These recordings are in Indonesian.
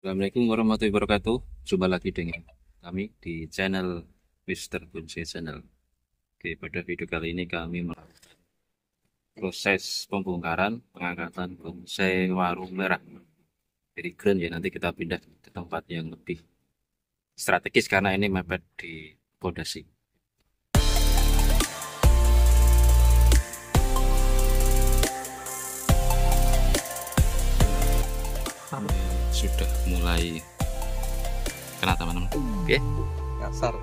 Assalamualaikum warahmatullahi wabarakatuh. Jumpa lagi dengan kami di channel Mr. Bonsai Channel. Oke, pada video kali ini kami melakukan proses pembongkaran pengangkatan bonsai warung merah. Jadi ground ya, nanti kita pindah ke tempat yang lebih strategis karena ini mepet di pondasi. sudah mulai kena teman-teman oke okay? kasar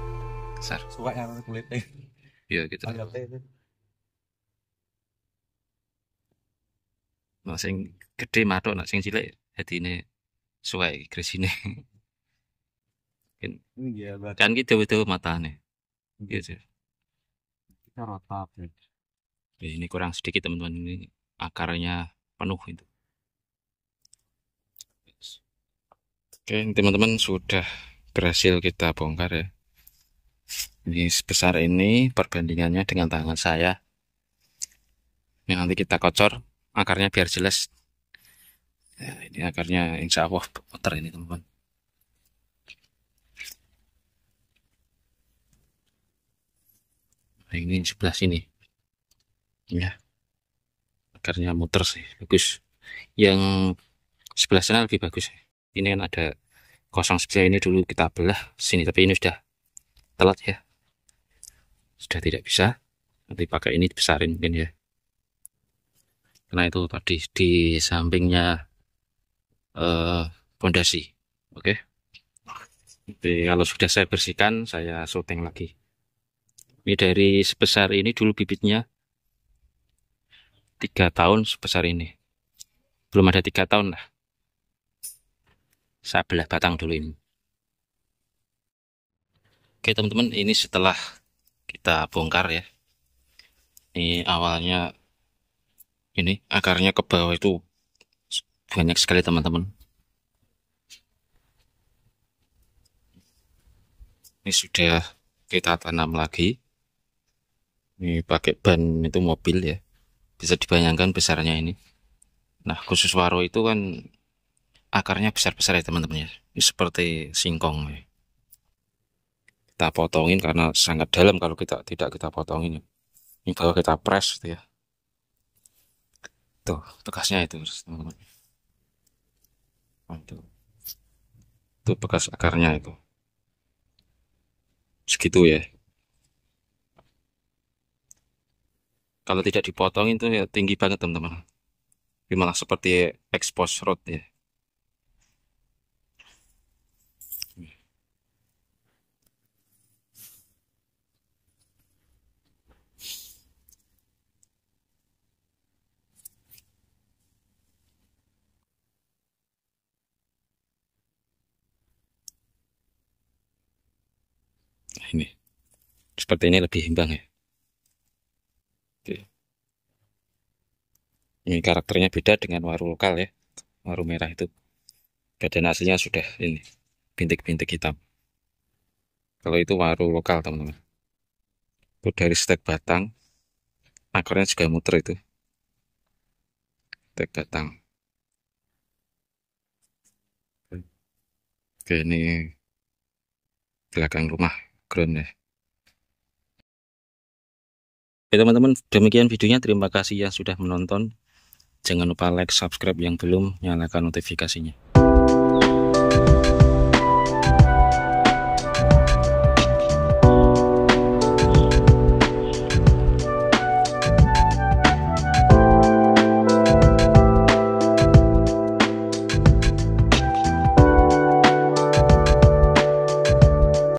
kasar suka yang kulitnya iya gitu Nah, sing gede matok, nak sing cilik ini suwe kris ini. kan gitu itu mata nih hmm. Iya, sih. Kita rotap. Ini kurang sedikit teman-teman ini akarnya penuh itu. Oke, teman-teman sudah berhasil kita bongkar ya. Ini sebesar ini perbandingannya dengan tangan saya. Ini nanti kita kocor akarnya biar jelas. Ya, ini akarnya insya Allah putar ini teman-teman. Nah, ini sebelah sini. Ya. Akarnya muter sih, bagus. Yang sebelah sana lebih bagus ya ini kan ada kosong seperti ini dulu kita belah sini tapi ini sudah telat ya sudah tidak bisa nanti pakai ini dibesarin mungkin ya karena itu tadi di sampingnya pondasi eh, oke okay? Jadi, kalau sudah saya bersihkan saya shooting lagi ini dari sebesar ini dulu bibitnya tiga tahun sebesar ini belum ada tiga tahun lah saya belah batang dulu ini oke teman-teman ini setelah kita bongkar ya ini awalnya ini akarnya ke bawah itu banyak sekali teman-teman ini sudah kita tanam lagi ini pakai ban itu mobil ya bisa dibayangkan besarnya ini nah khusus waro itu kan akarnya besar-besar ya teman-teman ya seperti singkong ya. kita potongin karena sangat dalam kalau kita tidak kita potongin ya. ini kalau kita press gitu ya tuh bekasnya itu teman-teman nah, itu itu bekas akarnya itu segitu ya kalau tidak dipotong itu ya tinggi banget teman-teman tapi malah seperti expose root ya ini seperti ini lebih imbang ya Oke. ini karakternya beda dengan waru lokal ya waru merah itu badan aslinya sudah ini bintik-bintik hitam kalau itu waru lokal teman-teman itu dari stek batang akarnya juga muter itu stek batang Oke, ini belakang rumah background ya Oke teman-teman, demikian videonya. Terima kasih yang sudah menonton. Jangan lupa like, subscribe yang belum, nyalakan notifikasinya.